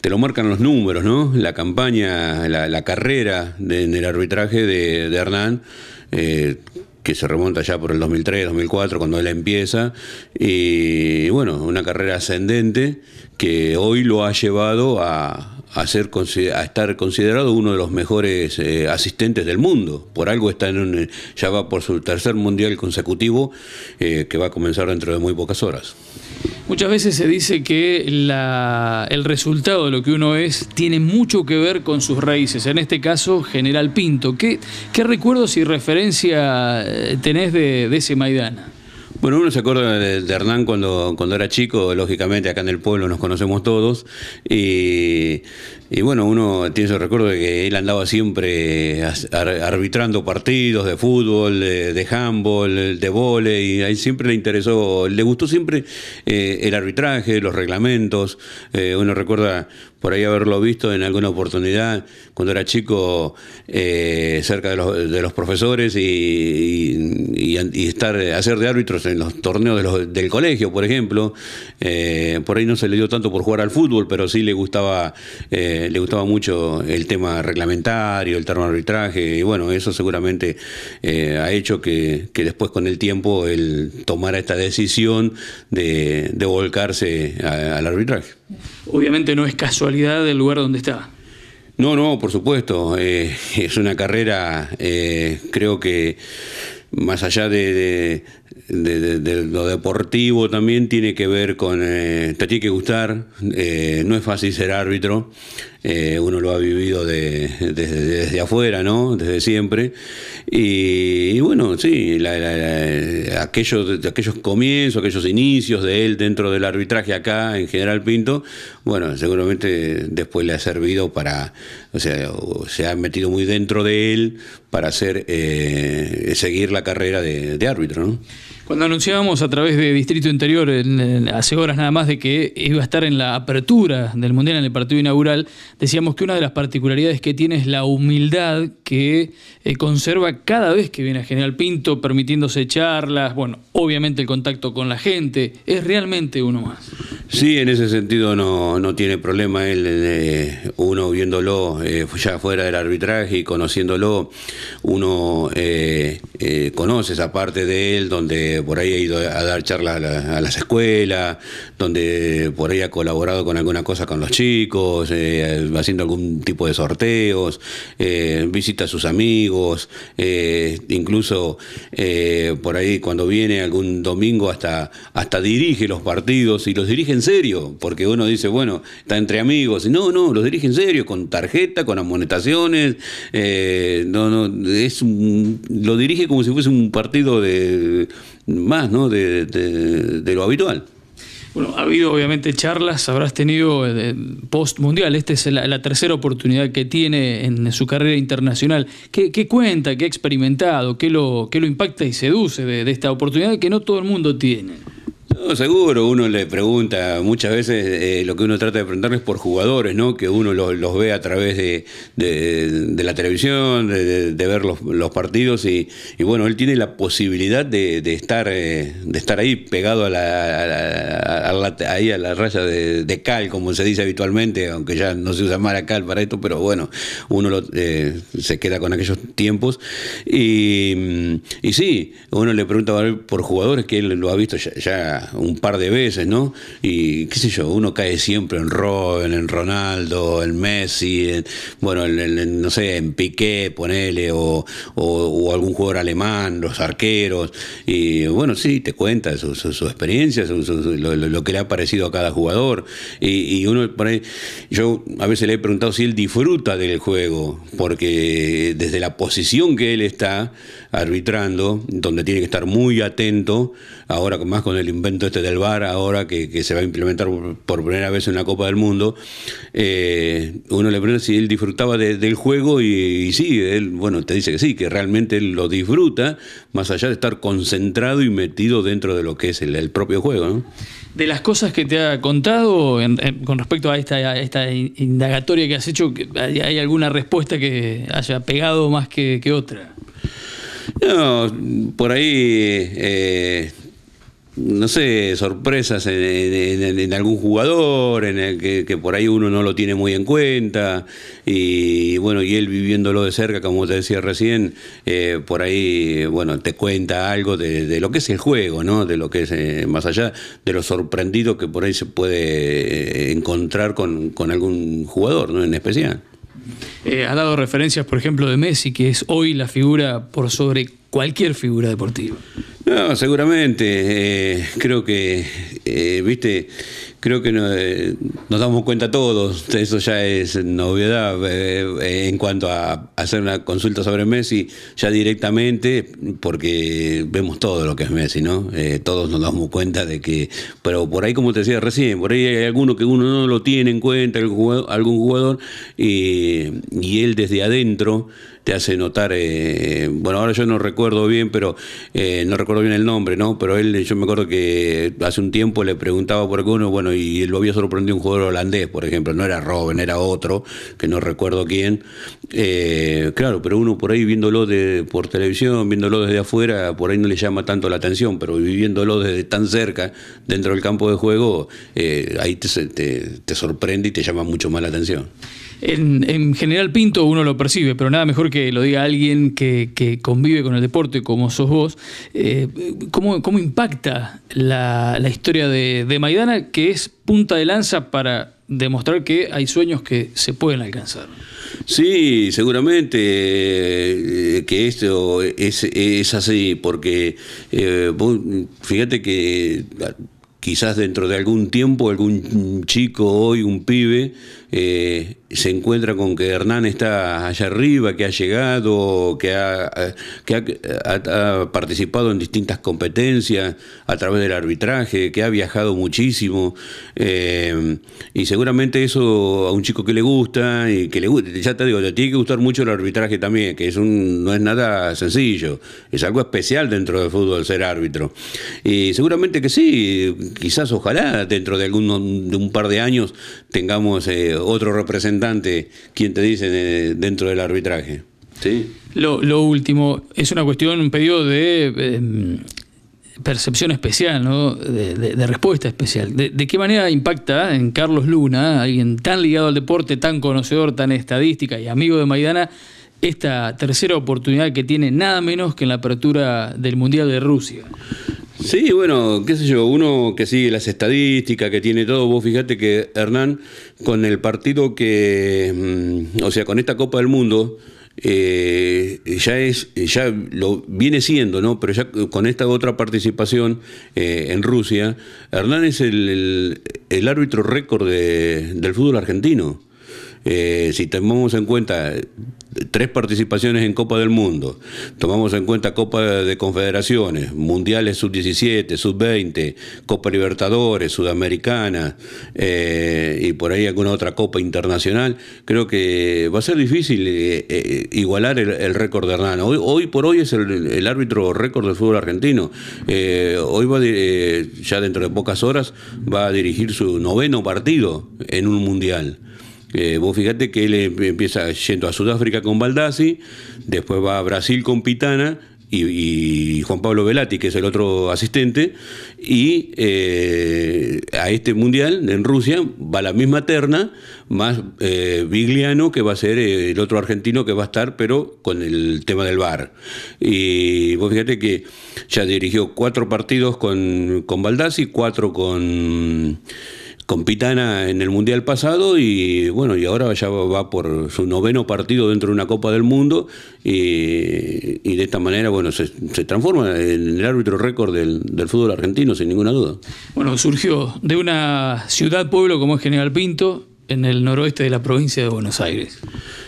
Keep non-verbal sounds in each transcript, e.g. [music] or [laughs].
te lo marcan los números, ¿no? La campaña, la, carrera en el arbitraje de, Hernán, eh, que se remonta ya por el 2003, 2004, cuando él empieza. Y bueno, una carrera ascendente que hoy lo ha llevado a, ser, a estar considerado uno de los mejores eh, asistentes del mundo. Por algo está en un, ya va por su tercer mundial consecutivo, eh, que va a comenzar dentro de muy pocas horas. Muchas veces se dice que el resultado de lo que uno es tiene mucho que ver con sus raíces. En este caso, General Pinto. ¿Qué, recuerdos y referencia eh, tenés de, ese Maidana? Bueno, uno se acuerda de, Hernán cuando, cuando era chico, lógicamente acá en el pueblo nos conocemos todos. Y y bueno, uno tiene ese recuerdo de que él andaba siempre arbitrando partidos de fútbol, de, handball, de volei, y ahí siempre le interesó, le gustó siempre eh, el arbitraje, los reglamentos. Eh, uno recuerda por ahí haberlo visto en alguna oportunidad cuando era chico eh, cerca de los, profesores y, estar hacer de árbitros en los torneos del colegio, por ejemplo. por ahí no se le dio tanto por jugar al fútbol, pero sí le gustaba le, gustaba mucho el tema reglamentario, el tema arbitraje, y bueno, eso seguramente eh, ha hecho que, después con el tiempo él tomara esta decisión de, volcarse al arbitraje. Obviamente no es casualidad el lugar donde estaba. No, no, por supuesto. Eh, [laughs] es una carrera, eh, creo que más allá de, de, lo deportivo también tiene que ver con, eh, te tiene que gustar, eh, no es fácil ser árbitro, eh, uno lo ha vivido desde afuera, ¿no? Desde siempre. Y, bueno, sí, la, aquellos, aquellos comienzos, aquellos inicios de él dentro del arbitraje acá en General Pinto, bueno, seguramente después le ha servido para, o sea, se ha metido muy dentro de él para hacer, seguir la carrera de árbitro, ¿no? Cuando anunciábamos a través de Distrito Interior hace horas nada más de que iba a estar en la apertura del Mundial en el partido inaugural, decíamos que una de las particularidades que tiene es la humildad que eh, conserva cada vez que viene a General Pinto, permitiéndose charlas, bueno, obviamente el contacto con la gente, es realmente uno más. Sí, en ese sentido no, tiene problema él, eh, uno viéndolo eh, ya fuera del arbitraje y conociéndolo, uno conoce esa parte de él donde por ahí ha ido a dar charlas a, las escuelas, donde por ahí ha colaborado con alguna cosa con los chicos, eh, haciendo algún tipo de sorteos, eh, visita a sus amigos, eh, incluso por ahí cuando viene algún domingo hasta, hasta dirige los partidos y los dirige en serio, porque uno dice, bueno, está entre amigos, y no, no, los dirige en serio, con tarjeta, con amonestaciones, no, no, es lo dirige como si fuese un partido de más ¿no? de, lo habitual. Bueno, ha habido obviamente charlas, habrás tenido eh, post mundial, esta es la, tercera oportunidad que tiene en su carrera internacional. ¿Qué, qué cuenta, qué ha experimentado, qué lo, qué lo impacta y seduce de esta oportunidad que no todo el mundo tiene? seguro, uno le pregunta muchas veces, eh, lo que uno trata de preguntarles por jugadores, ¿no? Que uno los, ve a través de, de, la televisión, de, de ver los, partidos y, bueno, él tiene la posibilidad de, estar, eh, de estar ahí pegado a la, a ahí a la raya de, cal, como se dice habitualmente, aunque ya no se usa más la cal para esto, pero bueno, uno eh, se queda con aquellos tiempos. Y, y sí, uno le pregunta por jugadores que él lo ha visto ya un par de veces, ¿no? Y qué sé yo, uno cae siempre en Robin, en Ronaldo, en Messi, en, bueno, no sé, en Piqué, ponele, o, algún jugador alemán, los arqueros. Y bueno, sí, te cuenta sus experiencias lo, que le ha parecido a cada jugador. Y, y uno yo a veces le he preguntado si él disfruta del juego, porque desde la posición que él está arbitrando, donde tiene que estar muy atento, ahora más con el invento este del bar ahora que, se va a implementar por primera vez en la Copa del Mundo, eh, uno le pregunta si él disfrutaba del juego y, sí, él, bueno, te dice que sí, que realmente él lo disfruta, más allá de estar concentrado y metido dentro de lo que es el, propio juego. De las cosas que te ha contado con respecto a esta, esta, indagatoria que has hecho, ¿hay, alguna respuesta que haya pegado más que, que otra? No, por ahí eh, no sé, sorpresas en, algún jugador, en el que, por ahí uno no lo tiene muy en cuenta, y bueno, y él viviéndolo de cerca, como te decía recién, eh, por ahí, bueno, te cuenta algo de, lo que es el juego, ¿no? De lo que es, eh, más allá de lo sorprendido que por ahí se puede eh, encontrar con, con algún jugador, ¿no? En especial. ha dado referencias, por ejemplo, de Messi, que es hoy la figura por sobre cualquier figura deportiva. No, seguramente. Eh, creo que, eh, viste, creo que eh, nos damos cuenta todos. Eso ya es novedad en cuanto a hacer una consulta sobre Messi, ya directamente, porque vemos todo lo que es Messi, ¿no? todos nos damos cuenta de que. Pero por ahí, como te decía recién, por ahí hay alguno que uno no lo tiene en cuenta, algún jugador, y él desde adentro hace notar, eh, bueno, ahora yo no recuerdo bien, pero eh, no recuerdo bien el nombre, ¿no? Pero él, yo me acuerdo que hace un tiempo le preguntaba por alguno bueno, y lo había sorprendido un jugador holandés, por ejemplo, no era Robin, era otro, que no recuerdo quién. Eh, claro, pero uno por ahí viéndolo de, por televisión, viéndolo desde afuera, por ahí no le llama tanto la atención, pero viviéndolo desde tan cerca, dentro del campo de juego, ahí te, te, te sorprende y te llama mucho más la atención en, general Pinto uno lo percibe, pero nada mejor que lo diga alguien que, convive con el deporte como sos vos. Eh, ¿cómo, impacta la, historia de, Maidana, que es punta de lanza para demostrar que hay sueños que se pueden alcanzar? Sí, seguramente eh, que esto es, así, porque eh, fíjate que ah, quizás dentro de algún tiempo algún chico hoy, un pibe, eh, se encuentra con que Hernán está allá arriba, que ha llegado, que, ha, ha, participado en distintas competencias a través del arbitraje, que ha viajado muchísimo. Eh, y seguramente eso a un chico que le gusta y que le gusta, ya te digo, le tiene que gustar mucho el arbitraje también, que es un, no es nada sencillo, es algo especial dentro del fútbol ser árbitro. Y seguramente que sí, quizás ojalá dentro de, algunos, de un par de años tengamos... Eh, otro representante quien te dice dentro del arbitraje. ¿Sí? Lo, último, es una cuestión, un pedido de em, percepción especial, ¿no? de, respuesta especial. de, qué manera impacta en Carlos Luna, alguien tan ligado al deporte, tan conocedor, tan estadística y amigo de Maidana, esta tercera oportunidad que tiene nada menos que en la apertura del Mundial de Rusia? Sí, bueno, qué sé yo, uno que sigue las estadísticas, que tiene todo, vos fíjate que Hernán, con el partido que, mm, o sea, con esta Copa del Mundo, eh, ya es, ya lo viene siendo, ¿no? Pero ya con esta otra participación eh, en Rusia, Hernán es el, árbitro récord del fútbol argentino. Eh, si tomamos en cuenta tres participaciones en Copa del Mundo, tomamos en cuenta Copa de Confederaciones, Mundiales Sub-17, Sub-20, Copa Libertadores, Sudamericana eh, y por ahí alguna otra Copa Internacional, creo que va a ser difícil eh, igualar el, récord de Hernán. Hoy, por hoy es el, árbitro récord del fútbol argentino. hoy va, ya dentro de pocas horas va a dirigir su noveno partido en un Mundial. Eh, vos fíjate que él em, empieza yendo a Sudáfrica con Baldassi, después va a Brasil con Pitana, y, Juan Pablo Velati, que es el otro asistente, y eh, a este mundial en Rusia va la misma terna, más eh, Vigliano, que va a ser el otro argentino que va a estar, pero con el tema del bar. Y vos fíjate que ya dirigió cuatro partidos con, con Baldassi, cuatro con con Pitana en el Mundial pasado y bueno, y ahora ya va por su noveno partido dentro de una Copa del Mundo y, de esta manera, bueno, se, transforma en el árbitro récord del, del, fútbol argentino, sin ninguna duda. Bueno, surgió de una ciudad-pueblo como es General Pinto, en el noroeste de la provincia de Buenos Aires.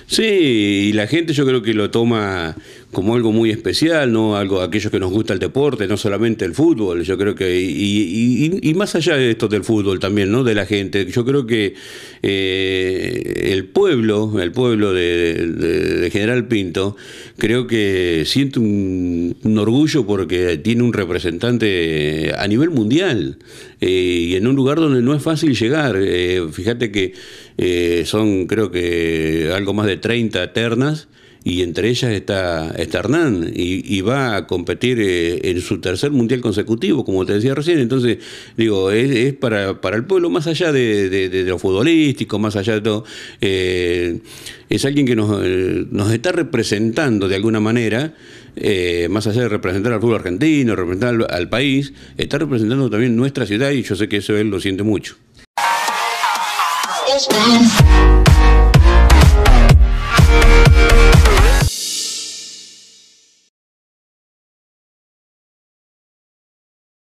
Sí, y la gente yo creo que lo toma como algo muy especial, ¿no? Algo aquellos que nos gusta el deporte, no solamente el fútbol, yo creo que, y, más allá de esto del fútbol también, ¿no? De la gente, yo creo que eh, el pueblo, el pueblo de, General Pinto, creo que siente un orgullo porque tiene un representante a nivel mundial. Eh, y en un lugar donde no es fácil llegar. Eh, fíjate que eh, son creo que algo más de 30 ternas y entre ellas está, Hernán y, va a competir en su tercer mundial consecutivo, como te decía recién. Entonces, digo, es, para, el pueblo, más allá de, de, lo futbolístico, más allá de todo, es alguien que nos, nos, está representando de alguna manera. más allá de representar al fútbol argentino, representar al país, está representando también nuestra ciudad y yo sé que eso él lo siente mucho.